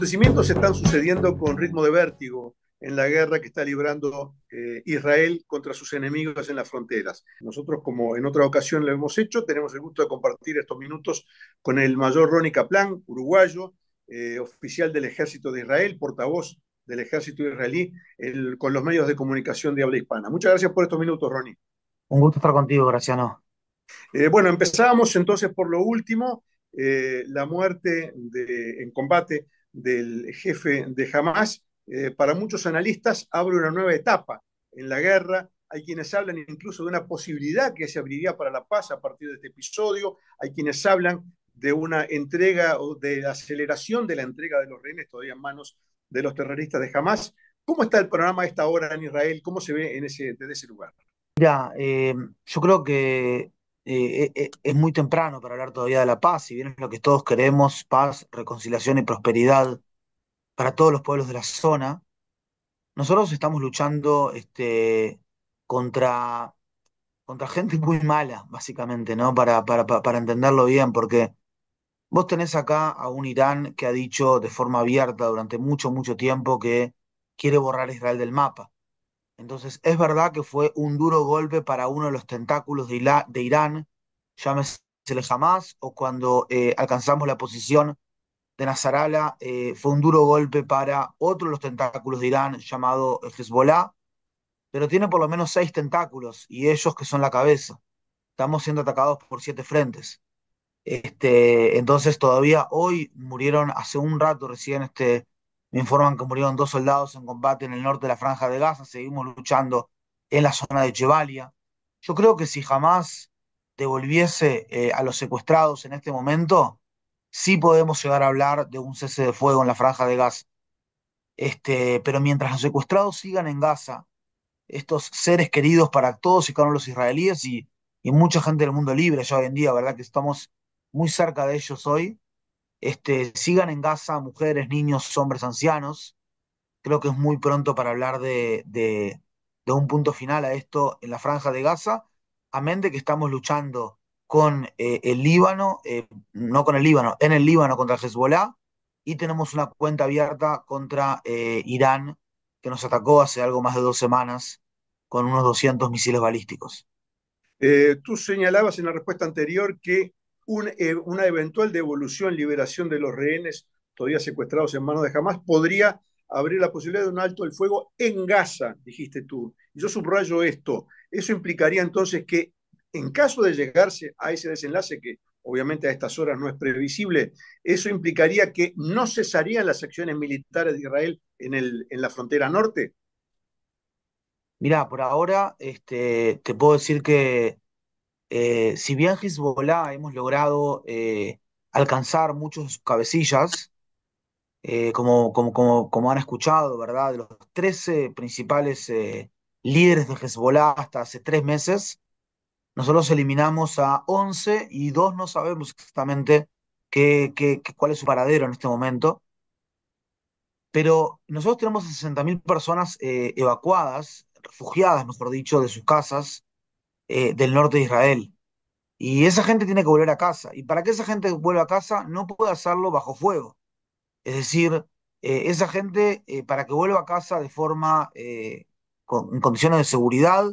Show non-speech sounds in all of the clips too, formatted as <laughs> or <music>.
acontecimientos están sucediendo con ritmo de vértigo en la guerra que está librando eh, Israel contra sus enemigos en las fronteras. Nosotros, como en otra ocasión lo hemos hecho, tenemos el gusto de compartir estos minutos con el mayor Ronnie Kaplan, uruguayo, eh, oficial del ejército de Israel, portavoz del ejército israelí, con los medios de comunicación de habla hispana. Muchas gracias por estos minutos, Ronnie. Un gusto estar contigo, Graciano. Eh, bueno, empezamos entonces por lo último, eh, la muerte de, en combate del jefe de Hamas, eh, para muchos analistas abre una nueva etapa en la guerra. Hay quienes hablan incluso de una posibilidad que se abriría para la paz a partir de este episodio. Hay quienes hablan de una entrega o de aceleración de la entrega de los rehenes todavía en manos de los terroristas de Hamas. ¿Cómo está el programa a esta hora en Israel? ¿Cómo se ve en ese, desde ese lugar? Ya, eh, yo creo que eh, eh, eh, es muy temprano para hablar todavía de la paz, si bien es lo que todos queremos, paz, reconciliación y prosperidad para todos los pueblos de la zona, nosotros estamos luchando este, contra, contra gente muy mala, básicamente, ¿no? Para, para, para entenderlo bien, porque vos tenés acá a un Irán que ha dicho de forma abierta durante mucho, mucho tiempo que quiere borrar Israel del mapa. Entonces, es verdad que fue un duro golpe para uno de los tentáculos de, Irán, llámese Jamás, o cuando eh, alcanzamos la posición de Nazarala, eh, fue un duro golpe para otro de los tentáculos de Irán llamado Hezbollah, pero tiene por lo menos seis tentáculos y ellos que son la cabeza. Estamos siendo atacados por siete frentes. Este, entonces todavía hoy murieron hace un rato recién este, me informan que murieron dos soldados en combate en el norte de la franja de Gaza. Seguimos luchando en la zona de Chevalia. Yo creo que si jamás devolviese eh, a los secuestrados en este momento, sí podemos llegar a hablar de un cese de fuego en la franja de Gaza. Este, pero mientras los secuestrados sigan en Gaza, estos seres queridos para todos y cada uno los israelíes y, y mucha gente del mundo libre ya hoy en día, ¿verdad? Que estamos muy cerca de ellos hoy, este, sigan en Gaza mujeres, niños, hombres, ancianos. Creo que es muy pronto para hablar de, un punto final a esto en la franja de Gaza, a de que estamos luchando con eh, el Líbano, eh, no con el Líbano, en el Líbano contra Hezbollah, y tenemos una cuenta abierta contra eh, Irán, que nos atacó hace algo más de dos semanas con unos 200 misiles balísticos. tú señalabas en la respuesta anterior que eh, una eventual devolución, liberación de los rehenes todavía secuestrados en manos de Hamas podría abrir la posibilidad de un alto el fuego en Gaza, dijiste tú. yo subrayo esto. Eso implicaría entonces que en caso de llegarse a ese desenlace, que obviamente a estas horas no es previsible, eso implicaría que no cesarían las acciones militares de Israel en, el, en la frontera norte. Mirá, por ahora este, te puedo decir que eh, si bien Hezbollah hemos logrado eh, alcanzar muchos cabecillas, eh, como, como, como, han escuchado, ¿verdad? De los 13 principales eh, líderes de Hezbollah hasta hace tres meses, nosotros eliminamos a 11 y dos no sabemos exactamente qué, cuál es su paradero en este momento. Pero nosotros tenemos 60.000 personas evacuadas, refugiadas, mejor dicho, de sus casas eh, del norte de Israel. Y esa gente tiene que volver a casa. Y para que esa gente vuelva a casa, no puede hacerlo bajo fuego. Es decir, eh, esa gente, eh, para que vuelva a casa de forma, con, en condiciones de seguridad,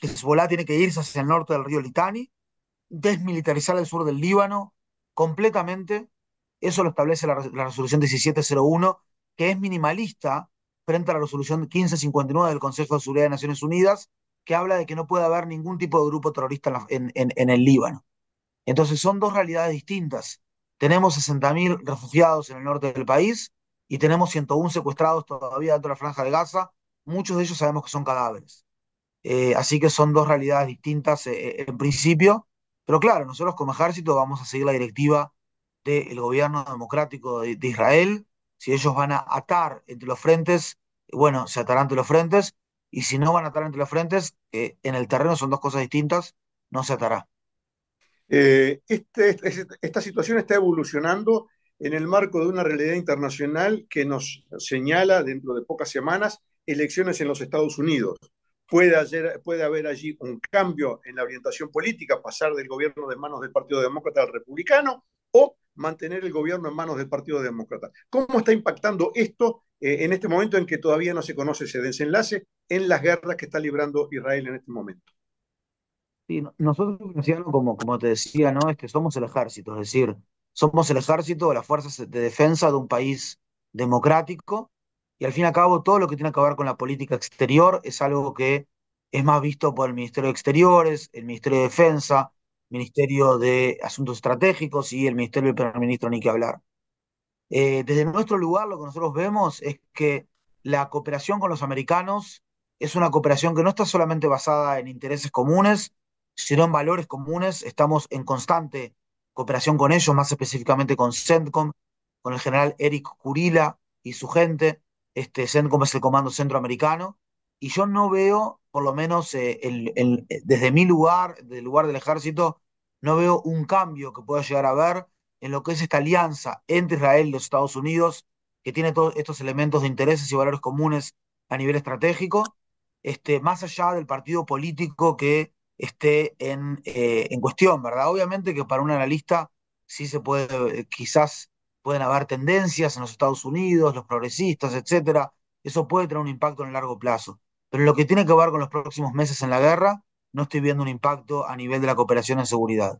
Hezbollah tiene que irse hacia el norte del río Litani, desmilitarizar el sur del Líbano completamente. Eso lo establece la, la resolución 1701, que es minimalista frente a la resolución 1559 del Consejo de Seguridad de Naciones Unidas, que habla de que no puede haber ningún tipo de grupo terrorista en, el Líbano. Entonces son dos realidades distintas. Tenemos 60.000 refugiados en el norte del país y tenemos 101 secuestrados todavía dentro de la franja de Gaza. Muchos de ellos sabemos que son cadáveres. Eh, así que son dos realidades distintas eh, eh, en principio. Pero claro, nosotros como ejército vamos a seguir la directiva del gobierno democrático de, Israel. Si ellos van a atar entre los frentes, bueno, se atarán entre los frentes y si no van a atar entre los frentes, eh, en el terreno son dos cosas distintas, no se atará. Eh, este, este, este, esta situación está evolucionando en el marco de una realidad internacional que nos señala dentro de pocas semanas elecciones en los Estados Unidos. Puede, puede, haber allí un cambio en la orientación política, pasar del gobierno de manos del Partido Demócrata al republicano, mantener el gobierno en manos del Partido Demócrata. ¿Cómo está impactando esto eh, en este momento en que todavía no se conoce ese desenlace en las guerras que está librando Israel en este momento? Sí, nosotros, como, como te decía, ¿no? es que somos el ejército, es decir, somos el ejército, las fuerzas de defensa de un país democrático y al fin y al cabo todo lo que tiene que ver con la política exterior es algo que es más visto por el Ministerio de Exteriores, el Ministerio de Defensa, Ministerio de Asuntos Estratégicos y el Ministerio del Primer Ministro, ni que hablar. Eh, desde nuestro lugar, lo que nosotros vemos es que la cooperación con los americanos es una cooperación que no está solamente basada en intereses comunes, sino en valores comunes. Estamos en constante cooperación con ellos, más específicamente con CENTCOM, con el general Eric Curila y su gente. Este, CENTCOM es el Comando Centroamericano. Y yo no veo, por lo menos eh, el, desde mi lugar, del lugar del ejército, no veo un cambio que pueda llegar a haber en lo que es esta alianza entre Israel y los Estados Unidos, que tiene todos estos elementos de intereses y valores comunes a nivel estratégico, este, más allá del partido político que esté en, eh, en cuestión, ¿verdad? Obviamente que para un analista sí se puede, quizás pueden haber tendencias en los Estados Unidos, los progresistas, etcétera, eso puede tener un impacto en el largo plazo. Pero lo que tiene que ver con los próximos meses en la guerra, no estoy viendo un impacto a nivel de la cooperación en seguridad.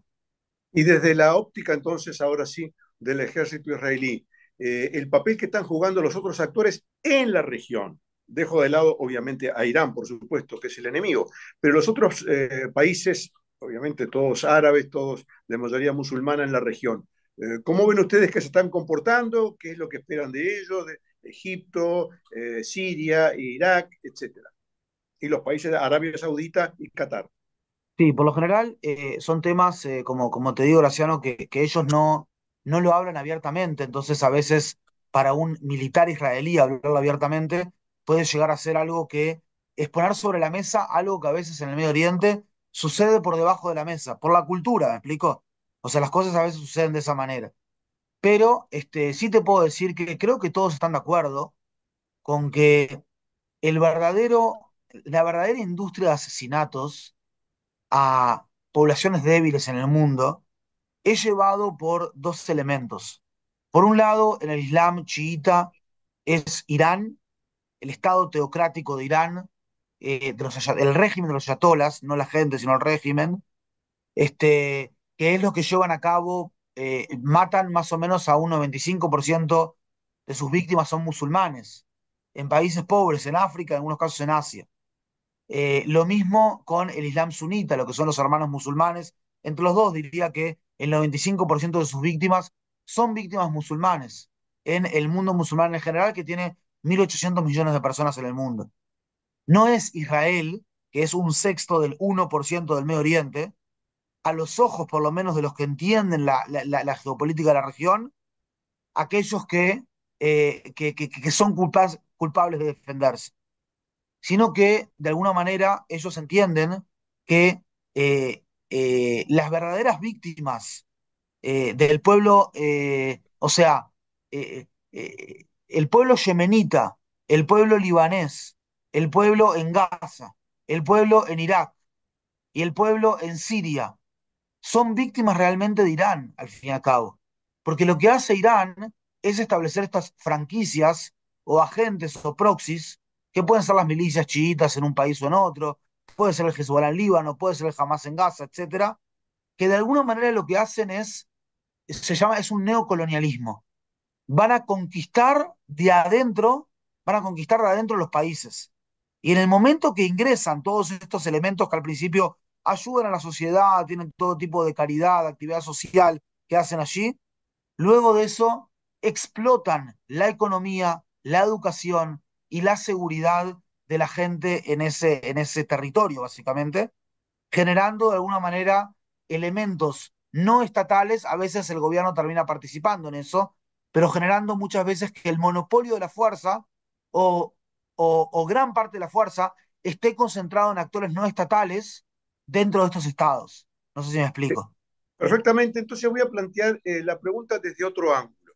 Y desde la óptica, entonces, ahora sí, del ejército israelí, eh, el papel que están jugando los otros actores en la región. Dejo de lado, obviamente, a Irán, por supuesto, que es el enemigo, pero los otros eh, países, obviamente todos árabes, todos de mayoría musulmana en la región. Eh, ¿Cómo ven ustedes que se están comportando? ¿Qué es lo que esperan de ellos? De Egipto, Siria, Irak, etcétera y los países de Arabia Saudita y Qatar. Sí, por lo general eh, son temas, eh, como, como te digo, Graciano, que, que ellos no, no lo hablan abiertamente, entonces a veces para un militar israelí hablarlo abiertamente puede llegar a ser algo que es poner sobre la mesa algo que a veces en el Medio Oriente sucede por debajo de la mesa, por la cultura, ¿me explico? O sea, las cosas a veces suceden de esa manera. Pero este, sí te puedo decir que creo que todos están de acuerdo con que el verdadero la verdadera industria de asesinatos a poblaciones débiles en el mundo es llevado por dos elementos. Por un lado, en el Islam chiita es Irán, el Estado teocrático de Irán, eh, el régimen de los yatolas, no la gente, sino el régimen, este, que es lo que llevan a cabo, eh, matan más o menos a un 95% de sus víctimas son musulmanes, en países pobres, en África, en algunos casos en Asia. Eh, lo mismo con el Islam sunita, lo que son los hermanos musulmanes. Entre los dos diría que el 95% de sus víctimas son víctimas musulmanes en el mundo musulmán en general, que tiene 1.800 millones de personas en el mundo. No es Israel, que es un sexto del 1% del Medio Oriente, a los ojos por lo menos de los que entienden la, geopolítica de la región, aquellos que, eh, que, son culpables de defenderse sino que de alguna manera ellos entienden que eh, eh, las verdaderas víctimas eh, del pueblo, o sea, el pueblo yemenita, el pueblo libanés, el pueblo en Gaza, el pueblo en Irak y el pueblo en Siria, son víctimas realmente de Irán, al fin y al cabo. Porque lo que hace Irán es establecer estas franquicias o agentes o proxies que pueden ser las milicias chiitas en un país o en otro, puede ser el Hezbollah en Líbano, puede ser el Hamas en Gaza, etcétera, que de alguna manera lo que hacen es, se llama, es un neocolonialismo. Van a conquistar de adentro, van a conquistar de adentro los países. Y en el momento que ingresan todos estos elementos que al principio ayudan a la sociedad, tienen todo tipo de caridad, actividad social que hacen allí, luego de eso explotan la economía, la educación, y la seguridad de la gente en ese, en ese territorio, básicamente, generando de alguna manera elementos no estatales, a veces el gobierno termina participando en eso, pero generando muchas veces que el monopolio de la fuerza o, gran parte de la fuerza esté concentrado en actores no estatales dentro de estos estados. No sé si me explico. Perfectamente, entonces voy a plantear eh, la pregunta desde otro ángulo.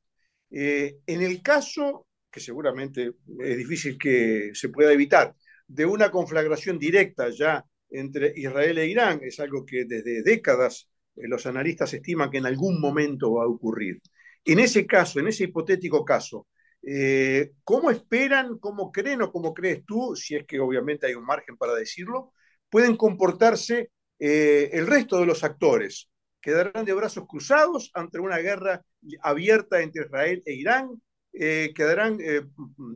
Eh, en el caso que seguramente es difícil que se pueda evitar, de una conflagración directa ya entre Israel e Irán, es algo que desde décadas eh, los analistas estiman que en algún momento va a ocurrir. En ese caso, en ese hipotético caso, eh, ¿cómo esperan, cómo creen o cómo crees tú, si es que obviamente hay un margen para decirlo, pueden comportarse eh, el resto de los actores? ¿Quedarán de brazos cruzados ante una guerra abierta entre Israel e Irán? Eh, quedarán, eh,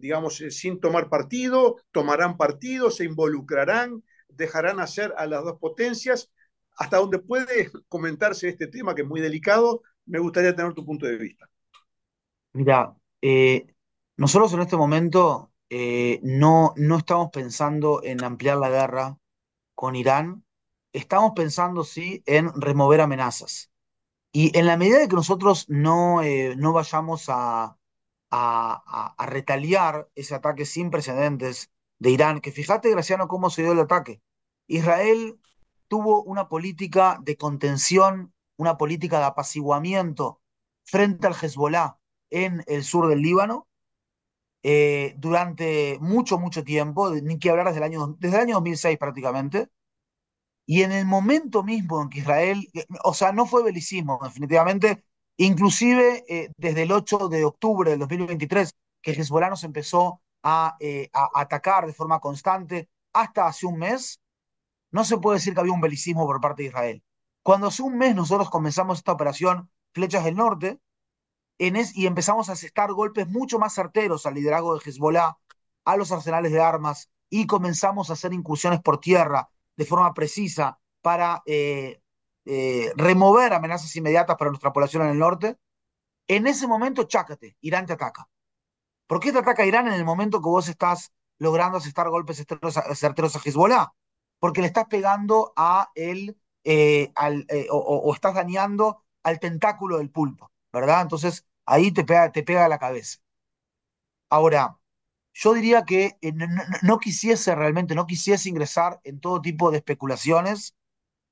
digamos, eh, sin tomar partido, tomarán partido, se involucrarán, dejarán hacer a las dos potencias. Hasta donde puede comentarse este tema, que es muy delicado, me gustaría tener tu punto de vista. Mira, nosotros en este momento no, no estamos pensando en ampliar la guerra con Irán, estamos pensando, sí, en remover amenazas. Y en la medida de que nosotros no, no vayamos a, a, retaliar ese ataque sin precedentes de Irán, que fíjate, Graciano, cómo se dio el ataque. Israel tuvo una política de contención, una política de apaciguamiento frente al Hezbollah en el sur del Líbano eh, durante mucho, mucho tiempo, ni que hablar desde el, año, desde el año 2006 prácticamente. Y en el momento mismo en que Israel, eh, o sea, no fue belicismo, definitivamente Inclusive eh, desde el 8 de octubre del 2023, que Hezbollah nos empezó eh, a, atacar de forma constante, hasta hace un mes, no se puede decir que había un belicismo por parte de Israel. Cuando hace un mes nosotros comenzamos esta operación Flechas del Norte y empezamos a asestar golpes mucho más certeros al liderazgo de Hezbollah, a los arsenales de armas y comenzamos a hacer incursiones por tierra de forma precisa para eh, eh, remover amenazas inmediatas para nuestra población en el norte, en ese momento chácate, Irán te ataca. ¿Por qué te ataca Irán en el momento que vos estás logrando asestar golpes certeros a Hezbollah? Porque le estás pegando a él, eh, eh, o, estás dañando al tentáculo del pulpo, ¿verdad? Entonces ahí te pega, te pega la cabeza. Ahora, yo diría que no quisiese realmente, no quisiese ingresar en todo tipo de especulaciones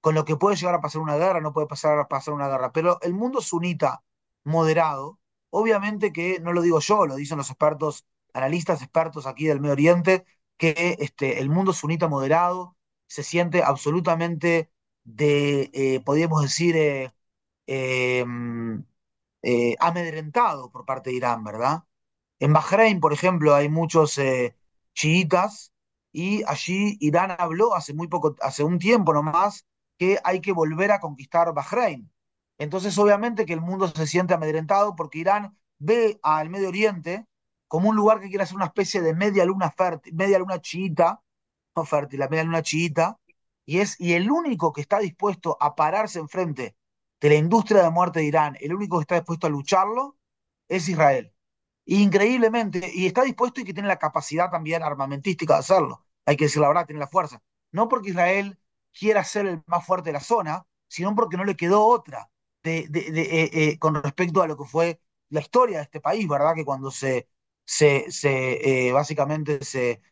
con lo que puede llegar a pasar una guerra, no puede pasar a pasar una guerra, pero el mundo sunita moderado, obviamente que no lo digo yo, lo dicen los expertos, analistas expertos aquí del Medio Oriente, que este, el mundo sunita moderado se siente absolutamente de, eh, podríamos decir, eh, em, eh, amedrentado por parte de Irán, ¿verdad? En Bahrein, por ejemplo, hay muchos chiitas y allí Irán habló hace muy poco, hace un tiempo nomás, que hay que volver a conquistar Bahrein. Entonces, obviamente que el mundo se siente amedrentado porque Irán ve al Medio Oriente como un lugar que quiere hacer una especie de media luna fértil, media luna chiita, no fértil, la media luna chiita, y es y el único que está dispuesto a pararse enfrente de la industria de muerte de Irán, el único que está dispuesto a lucharlo es Israel. Increíblemente, y está dispuesto y que tiene la capacidad también armamentística de hacerlo. Hay que decir la verdad, tiene la fuerza. No porque Israel quiera ser el más fuerte de la zona, sino porque no le quedó otra eh, eh, con respecto a lo que fue la historia de este país, ¿verdad? Que cuando se, se eh, básicamente se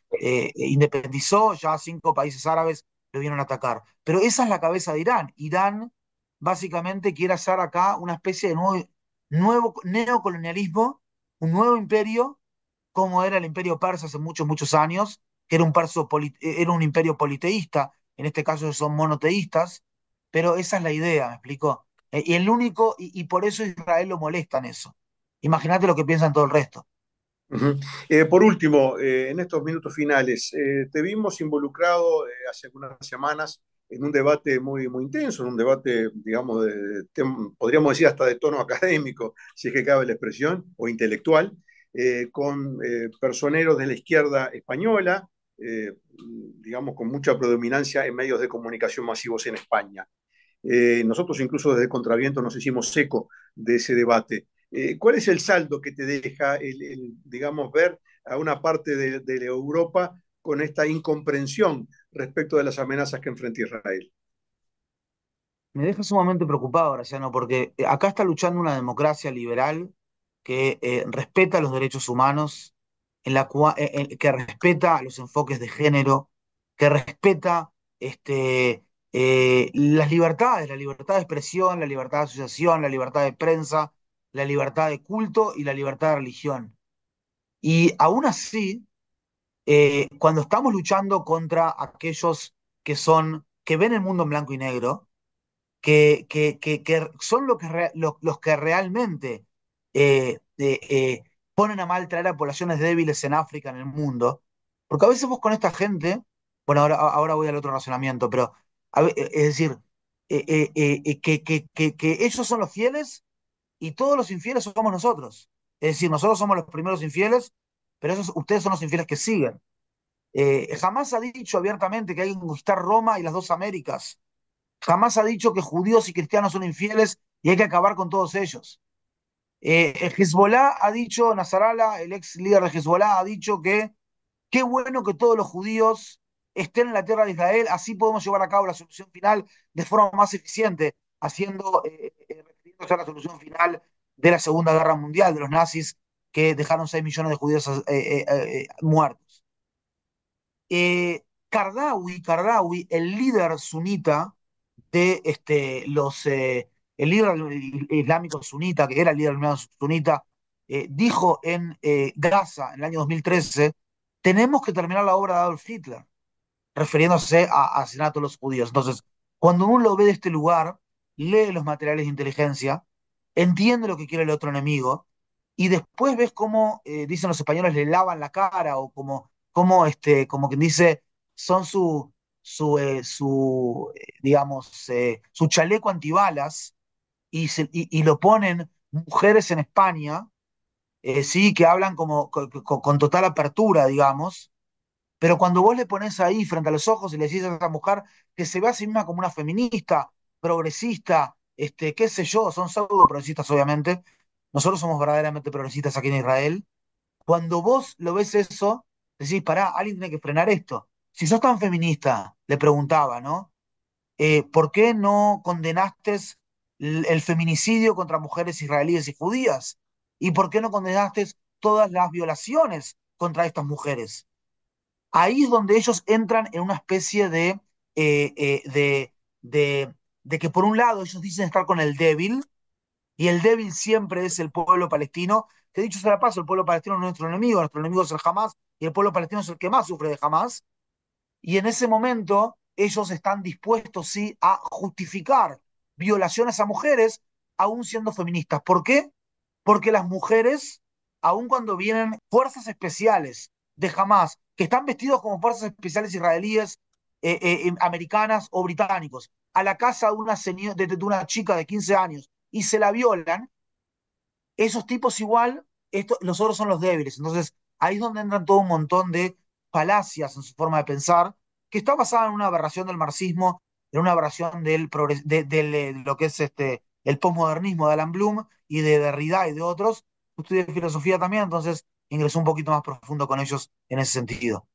independizó, ya cinco países árabes lo vieron a atacar. Pero esa es la cabeza de Irán. Irán básicamente quiere hacer acá una especie de nuevo, neocolonialismo, un nuevo imperio, como era el imperio persa hace muchos, muchos años, que era un, era un imperio politeísta, en este caso son monoteístas, pero esa es la idea, ¿me explicó. Eh, y el único, y, por eso Israel lo molesta en eso. Imagínate lo que piensan todo el resto. Eh, por último, eh, en estos minutos finales, te vimos involucrado hace algunas semanas en un debate muy, muy intenso, en un debate, digamos, podríamos decir hasta de tono académico, si es que cabe la expresión, o intelectual, con personeros de la izquierda española, eh, digamos, con mucha predominancia en medios de comunicación masivos en España. Eh, nosotros incluso desde Contraviento nos hicimos seco de ese debate. Eh, ¿Cuál es el saldo que te deja, el, digamos, ver a una parte de, Europa con esta incomprensión respecto de las amenazas que enfrenta Israel? Me deja sumamente preocupado, Graciano, porque acá está luchando una democracia liberal que respeta los derechos humanos, en la eh, que respeta los enfoques de género, que respeta este, eh, las libertades, la libertad de expresión, la libertad de asociación, la libertad de prensa, la libertad de culto y la libertad de religión. Y aún así, eh, cuando estamos luchando contra aquellos que son, que ven el mundo en blanco y negro, que, que, que, son que los que realmente ponen a mal traer a poblaciones débiles en África, en el mundo, porque a veces vos con esta gente, bueno, ahora, ahora voy al otro razonamiento, pero eh, es decir, eh, eh, que, que, ellos son los fieles y todos los infieles somos nosotros. Es decir, nosotros somos los primeros infieles, pero esos, ustedes son los infieles que siguen. jamás ha dicho abiertamente que hay que gustar Roma y las dos Américas. Jamás ha dicho que judíos y cristianos son infieles y hay que acabar con todos ellos. Eh, Hezbollah ha dicho, Nazarala, el ex líder de Hezbollah, ha dicho que qué bueno que todos los judíos estén en la tierra de Israel, así podemos llevar a cabo la solución final de forma más eficiente, haciendo, eh, eh, la solución final de la Segunda Guerra Mundial, de los nazis que dejaron 6 millones de judíos muertos. Kardawi, el líder sunita de este, los el líder islámico sunita, que era el líder islámico sunita, eh, dijo en eh, Gaza en el año 2013, tenemos que terminar la obra de Adolf Hitler, refiriéndose a asesinato de los judíos. Entonces, cuando uno lo ve de este lugar, lee los materiales de inteligencia, entiende lo que quiere el otro enemigo, y después ves cómo, eh, dicen los españoles, le lavan la cara, o como, como, este, como quien dice, son su, su, su digamos, su chaleco antibalas y, lo ponen mujeres en España, eh, sí, que hablan como con, total apertura, digamos, pero cuando vos le pones ahí frente a los ojos y le decís a esa mujer que se ve a sí misma como una feminista, progresista, este, qué sé yo, son pseudo progresistas obviamente, nosotros somos verdaderamente progresistas aquí en Israel, cuando vos lo ves eso, decís, pará, alguien tiene que frenar esto. Si sos tan feminista, le preguntaba, ¿no? Eh, ¿Por qué no condenaste el feminicidio contra mujeres israelíes y judías? ¿Y por qué no condenaste todas las violaciones contra estas mujeres? Ahí es donde ellos entran en una especie de, eh, eh, de, de, que por un lado ellos dicen estar con el débil, y el débil siempre es el pueblo palestino, que dicho sea la paso, el pueblo palestino es nuestro enemigo, nuestro enemigo es el jamás y el pueblo palestino es el que más sufre de jamás y en ese momento ellos están dispuestos, sí, a justificar violaciones a mujeres, aún siendo feministas. ¿Por qué? Porque las mujeres, aun cuando vienen fuerzas especiales de Hamas, que están vestidos como fuerzas especiales israelíes, eh, eh, em, americanas o británicos, a la casa de una, una chica de 15 años y se la violan, esos tipos igual, esto, los otros son los débiles. Entonces, ahí es donde entran todo un montón de falacias en su forma de pensar, que está basada en una aberración del marxismo era una versión del, eh, de, lo que es este, el posmodernismo de Alan Bloom y de Derrida y de otros. de filosofía también, entonces ingresó un poquito más profundo con ellos en ese sentido.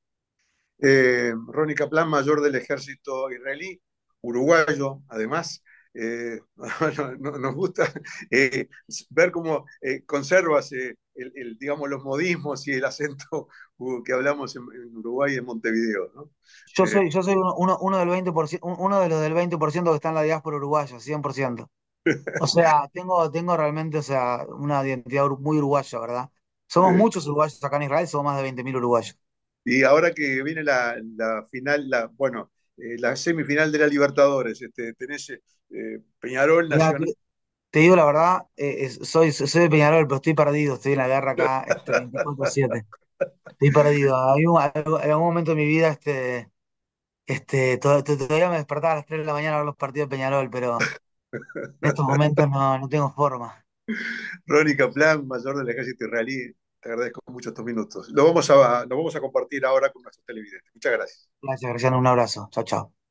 Rónica eh, Ronnie mayor del ejército israelí, uruguayo, además. Eh, <laughs> nos gusta ver cómo conservas digamos, los modismos y el acento que hablamos en, Uruguay y en Montevideo. ¿no? Yo soy, eh, yo soy uno, del 20%, uno de los del 20% que está en la diáspora uruguaya, 100%. O sea, <laughs> tengo, tengo realmente o sea, una identidad muy uruguaya, ¿verdad? Somos muchos uruguayos acá en Israel, somos más de 20.000 uruguayos. Y ahora que viene la, final, la, bueno, eh, la semifinal de la Libertadores, este, tenés eh, Peñarol, Nacional. Te digo la verdad, eh, soy, soy de Peñarol, pero estoy perdido, estoy en la guerra acá 24-7. Este, estoy perdido. Hay en algún momento de mi vida este, este, todavía me despertaba a las 3 de la mañana a ver los partidos de Peñarol, pero en estos momentos no, no tengo forma. Rónica Plan, mayor del ejército israelí, te agradezco mucho estos minutos. Lo vamos a, lo vamos a compartir ahora con nuestros televidentes. Muchas gracias. Gracias, Graciano. Un abrazo. Chao, chao.